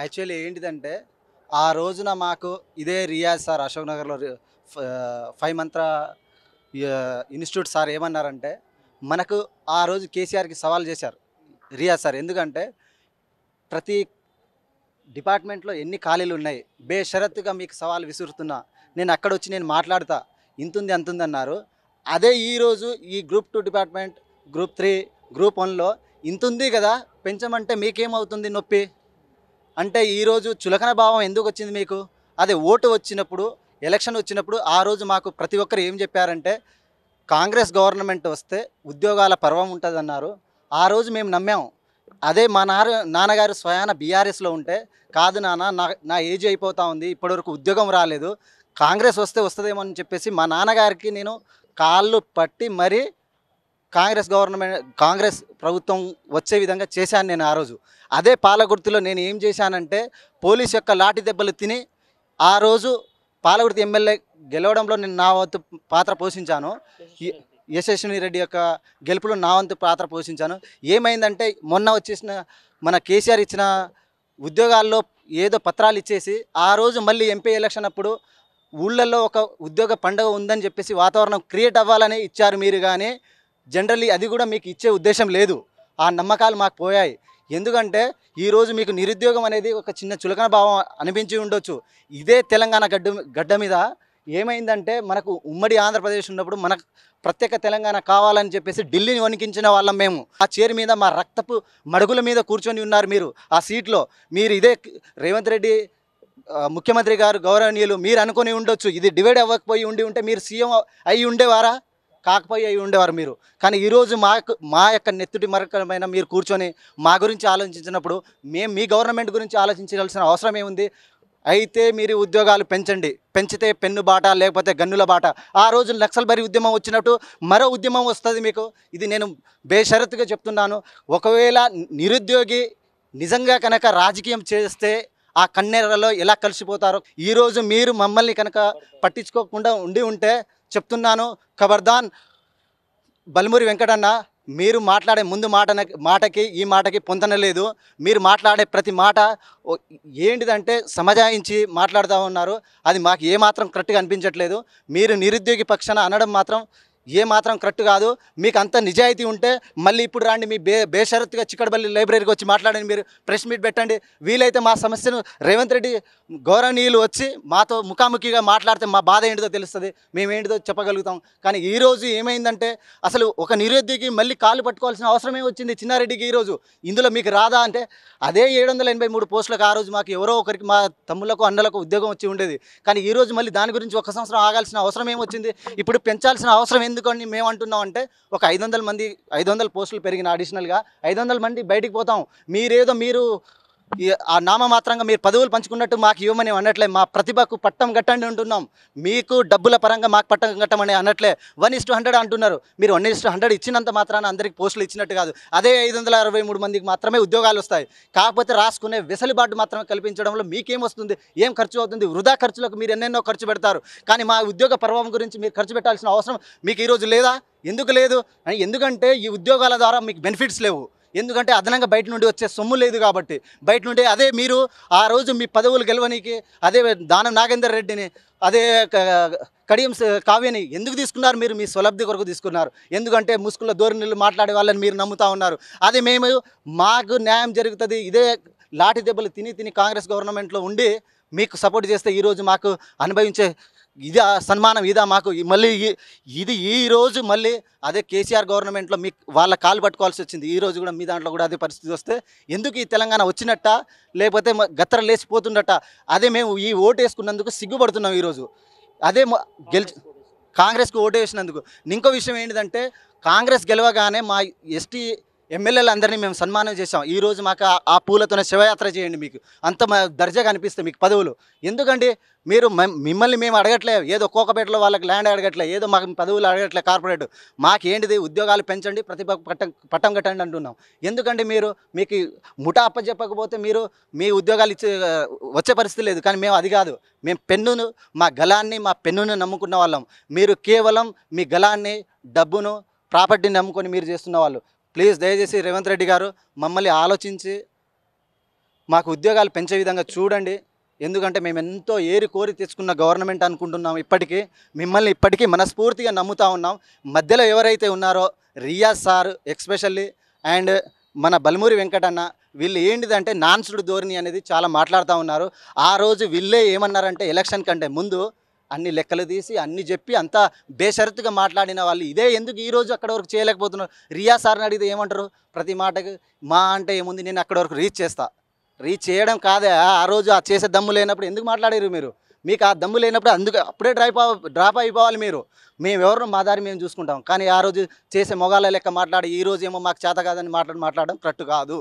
actually ఏంటిదంటే ఆ రోజున మాకు ఇదే రియాజ్ సార్ అశోక్ నగర్లో ఫైవ్ మంత్ర ఇన్స్టిట్యూట్ సార్ ఏమన్నారంటే మనకు ఆ రోజు కేసీఆర్కి సవాల్ చేశారు రియాజ్ సార్ ఎందుకంటే ప్రతి డిపార్ట్మెంట్లో ఎన్ని ఖాళీలు ఉన్నాయి బేషరత్తుగా మీకు సవాల్ విసురుతున్నా నేను అక్కడ వచ్చి నేను మాట్లాడతా ఇంతుంది అంతుంది అన్నారు అదే ఈరోజు ఈ group two department group three group వన్లో ఇంతుంది కదా పెంచమంటే మీకేమవుతుంది నొప్పి అంటే ఈరోజు చులకన భావం ఎందుకు వచ్చింది మీకు అదే ఓటు వచ్చినప్పుడు ఎలక్షన్ వచ్చినప్పుడు ఆ రోజు మాకు ప్రతి ఒక్కరు ఏం చెప్పారంటే కాంగ్రెస్ గవర్నమెంట్ వస్తే ఉద్యోగాల పర్వం ఉంటుందన్నారు ఆ రోజు మేము నమ్మాము అదే మా నాన్న నాన్నగారు స్వయాన బీఆర్ఎస్లో ఉంటే కాదు నాన్న నా నా ఏజ్ అయిపోతూ ఉంది ఇప్పటివరకు ఉద్యోగం రాలేదు కాంగ్రెస్ వస్తే వస్తుందేమో అని చెప్పేసి మా నాన్నగారికి నేను కాళ్ళు పట్టి మరీ కాంగ్రెస్ గవర్నమెంట్ కాంగ్రెస్ ప్రభుత్వం వచ్చే విధంగా చేశాను నేను ఆ రోజు అదే పాలగుర్తిలో నేను ఏం చేశానంటే పోలీస్ యొక్క లాఠీ దెబ్బలు తిని ఆ రోజు పాలగుర్తి ఎమ్మెల్యే గెలవడంలో నేను నా వంతు పాత్ర పోషించాను యశస్విని రెడ్డి యొక్క గెలుపులో నా వంతు పాత్ర పోషించాను ఏమైందంటే మొన్న వచ్చేసిన మన కేసీఆర్ ఇచ్చిన ఉద్యోగాల్లో ఏదో పత్రాలు ఇచ్చేసి ఆ రోజు మళ్ళీ ఎంపీ ఎలక్షన్ అప్పుడు ఊళ్ళల్లో ఒక ఉద్యోగ పండుగ ఉందని చెప్పేసి వాతావరణం క్రియేట్ అవ్వాలని ఇచ్చారు మీరు కానీ జనరల్లీ అది కూడా మీకు ఇచ్చే ఉద్దేశం లేదు ఆ నమ్మకాలు మాకు పోయాయి ఎందుకంటే ఈరోజు మీకు నిరుద్యోగం అనేది ఒక చిన్న చులకన భావం అనిపించి ఉండొచ్చు ఇదే తెలంగాణ గడ్డ గడ్డ మీద ఏమైందంటే మనకు ఉమ్మడి ఆంధ్రప్రదేశ్ ఉన్నప్పుడు మనకు ప్రత్యేక తెలంగాణ కావాలని చెప్పేసి ఢిల్లీని వణికించిన వాళ్ళం మేము ఆ చైర్ మీద మా రక్తపు మడుగుల మీద కూర్చొని ఉన్నారు మీరు ఆ సీట్లో మీరు ఇదే రేవంత్ రెడ్డి ముఖ్యమంత్రి గారు గౌరవనీయులు మీరు అనుకుని ఉండొచ్చు ఇది డివైడ్ అవ్వకపోయి ఉండి ఉంటే మీరు సీఎం అయి ఉండేవారా కాకపోయి అయి ఉండేవారు మీరు కానీ ఈరోజు మా మా యొక్క నెత్తుటి మరకమైన మీరు కూర్చొని మా గురించి ఆలోచించినప్పుడు మేము మీ గవర్నమెంట్ గురించి ఆలోచించాల్సిన అవసరం ఏముంది అయితే మీరు ఉద్యోగాలు పెంచండి పెంచితే పెన్ను బాట లేకపోతే గన్నుల బాట ఆ రోజు నక్సల్ బరి ఉద్యమం వచ్చినట్టు మరో ఉద్యమం వస్తుంది మీకు ఇది నేను బేషరత్తుగా చెప్తున్నాను ఒకవేళ నిరుద్యోగి నిజంగా కనుక రాజకీయం చేస్తే ఆ కన్నెరలో ఎలా కలిసిపోతారో ఈరోజు మీరు మమ్మల్ని కనుక పట్టించుకోకుండా ఉండి ఉంటే చెప్తున్నాను ఖబర్దాన్ బలమూరి వెంకటన్న మీరు మాట్లాడే ముందు మాట మాటకి ఈ మాటకి పొందనలేదు మీరు మాట్లాడే ప్రతి మాట ఏంటిదంటే సమజాయించి మాట్లాడుతూ ఉన్నారు అది మాకు ఏమాత్రం కరెక్ట్గా అనిపించట్లేదు మీరు నిరుద్యోగి పక్షాన అనడం మాత్రం ఏ మాత్రం కరెక్ట్ కాదు మీకు అంత నిజాయితీ ఉంటే మళ్ళీ ఇప్పుడు రాండి మీ బే బేషరత్తుగా చిక్కడపల్లి లైబ్రరీకి వచ్చి మాట్లాడండి మీరు ప్రెస్ మీట్ పెట్టండి వీలైతే మా సమస్యను రేవంత్ రెడ్డి గౌరవనీయులు వచ్చి మాతో ముఖాముఖిగా మాట్లాడితే మా బాధ ఏంటిదో తెలుస్తుంది మేమేంటిదో చెప్పగలుగుతాం కానీ ఈరోజు ఏమైందంటే అసలు ఒక నిరుద్యోగి మళ్ళీ కాలు పట్టుకోవాల్సిన అవసరమే వచ్చింది చిన్నారెడ్డికి ఈరోజు ఇందులో మీకు రాదా అంటే అదే ఏడు వందల ఎనభై మూడు పోస్టులకు ఆ రోజు మాకు ఎవరో ఒకరికి మా తమ్ముళ్లకు అన్నలకు ఉద్యోగం వచ్చి ఉండేది కానీ ఈరోజు మళ్ళీ దాని గురించి ఒక సంవత్సరం ఆగాల్సిన అవసరం ఏమొచ్చింది ఇప్పుడు పెంచాల్సిన అవసరం ఎందుకని మేము అంటున్నాం అంటే ఒక ఐదు మంది ఐదు పోస్టులు పెరిగిన అడిషనల్గా ఐదు మంది బయటికి పోతాం మీరేదో మీరు ఆ నామ మాత్రంగా మీరు పదవులు పంచుకున్నట్టు మాకు ఇవ్వమని అనట్లే మా ప్రతిభకు పట్టం కట్టండి అంటున్నాం మీకు డబ్బుల పరంగా మాకు పట్టం కట్టమని అనట్లే వన్ ఇస్ టు హండ్రెడ్ అంటున్నారు మీరు వన్ ఇస్ టు హండ్రెడ్ ఇచ్చినంత మాత్రాన అందరికి పోస్టులు ఇచ్చినట్టు కాదు అదే ఐదు వందల అరవై మూడు మందికి మాత్రమే ఉద్యోగాలు వస్తాయి కాకపోతే రాసుకునే వెసలుబాటు మాత్రమే కల్పించడంలో మీకేమొస్తుంది ఏం ఖర్చు అవుతుంది వృధా ఖర్చులకు మీరు ఎన్నెన్నో ఖర్చు పెడతారు కానీ మా ఉద్యోగ ప్రభావం గురించి మీరు ఖర్చు పెట్టాల్సిన అవసరం మీకు ఈరోజు లేదా ఎందుకు లేదు ఎందుకంటే ఈ ఉద్యోగాల ద్వారా మీకు బెనిఫిట్స్ లేవు ఎందుకంటే అదనంగా బయట నుండి వచ్చే సొమ్ము లేదు కాబట్టి బయట నుండి అదే మీరు ఆ రోజు మీ పదవులు గెలవనికి అదే దానం నాగేందర్ రెడ్డిని అదే కడియం కావ్యని ఎందుకు తీసుకున్నారు మీరు మీ సౌలబ్ధి కొరకు తీసుకున్నారు ఎందుకంటే ముసుగుల ధోరణిలు మాట్లాడే వాళ్ళని మీరు నమ్ముతా ఉన్నారు అదే మేము మాకు న్యాయం జరుగుతుంది ఇదే లాఠీ దెబ్బలు తిని తిని కాంగ్రెస్ గవర్నమెంట్లో ఉండి మీకు సపోర్ట్ చేస్తే ఈరోజు మాకు అనుభవించే ఆ సన్మానం ఇదా మాకు మళ్ళీ ఇది ఈ రోజు మళ్ళీ అదే కేసీఆర్ గవర్నమెంట్లో మీ వాళ్ళ కాలు పట్టుకోవాల్సి వచ్చింది ఈ రోజు కూడా మీ దాంట్లో కూడా అదే పరిస్థితి వస్తే ఎందుకు ఈ తెలంగాణ వచ్చినట్ట లేకపోతే గత్తర లేచిపోతుండట అదే మేము ఈ ఓటు వేసుకున్నందుకు సిగ్గుపడుతున్నాం ఈరోజు అదే గెలిచి కాంగ్రెస్కి ఓటు వేసినందుకు ఇంకో విషయం ఏంటిదంటే కాంగ్రెస్ గెలవగానే మా ఎస్టీ ఎమ్మెల్యేలు అందరినీ మేము సన్మానం చేసాం ఈ రోజు మాకు ఆ పూలతోనే శివయాత్ర చేయండి మీకు అంత దర్జాగా అనిపిస్తుంది మీకు పదవులు ఎందుకండి మీరు మిమ్మల్ని మేము అడగట్లే ఏదో కోకపేటలో వాళ్ళకి ల్యాండ్ అడగట్లే ఏదో మాకు పదవులు అడగట్లే కార్పొరేట్ మాకేంటిది ఉద్యోగాలు పెంచండి ప్రతిభ పట్టం పట్టం కట్టండి అంటున్నాం ఎందుకంటే మీరు మీకు ముఠా అప్పచెప్పకపోతే మీరు మీ ఉద్యోగాలు ఇచ్చే వచ్చే పరిస్థితి లేదు కానీ మేము అది కాదు మేము పెన్నును మా గలాన్ని మా పెన్నును నమ్ముకున్న వాళ్ళం మీరు కేవలం మీ గలాన్ని డబ్బును ప్రాపర్టీని నమ్ముకొని మీరు చేస్తున్న వాళ్ళు ప్లీజ్ దయచేసి రేవంత్ రెడ్డి గారు మమ్మల్ని ఆలోచించి మాకు ఉద్యోగాలు పెంచే విధంగా చూడండి ఎందుకంటే మేము ఎంతో ఏరి కోరి తెచ్చుకున్న గవర్నమెంట్ అనుకుంటున్నాం ఇప్పటికీ మిమ్మల్ని ఇప్పటికీ మనస్ఫూర్తిగా నమ్ముతా ఉన్నాం మధ్యలో ఎవరైతే ఉన్నారో రియాజ్ సార్ ఎక్స్పెషల్లీ అండ్ మన బల్మూరి వెంకటన్న వీళ్ళు ఏంటిదంటే నాన్సుడు ధోరణి అనేది చాలా మాట్లాడుతూ ఉన్నారు ఆ రోజు వీళ్ళే ఏమన్నారంటే ఎలక్షన్ కంటే ముందు అన్ని లెక్కలు తీసి అన్ని చెప్పి అంతా బేషరతుగా మాట్లాడిన వాళ్ళు ఇదే ఎందుకు ఈరోజు అక్కడ వరకు చేయలేకపోతున్నారు రియా సార్ని అడిగితే ఏమంటారు ప్రతి మాటకు మా అంటే ఏముంది నేను అక్కడ వరకు రీచ్ చేస్తా రీచ్ చేయడం కాదే ఆ రోజు ఆ చేసే దమ్ము లేనప్పుడు ఎందుకు మాట్లాడారు మీరు మీకు ఆ దమ్ము లేనప్పుడు అందుకు అప్పుడే డ్రాప్ డ్రాప్ అయిపోవాలి మీరు మేము ఎవరు మా దారి మేము చూసుకుంటాం కానీ ఆ రోజు చేసే మొగాల లెక్క మాట్లాడి ఈ రోజు ఏమో మాకు చేత కాదని మాట్లాడి మాట్లాడడం కరెక్ట్ కాదు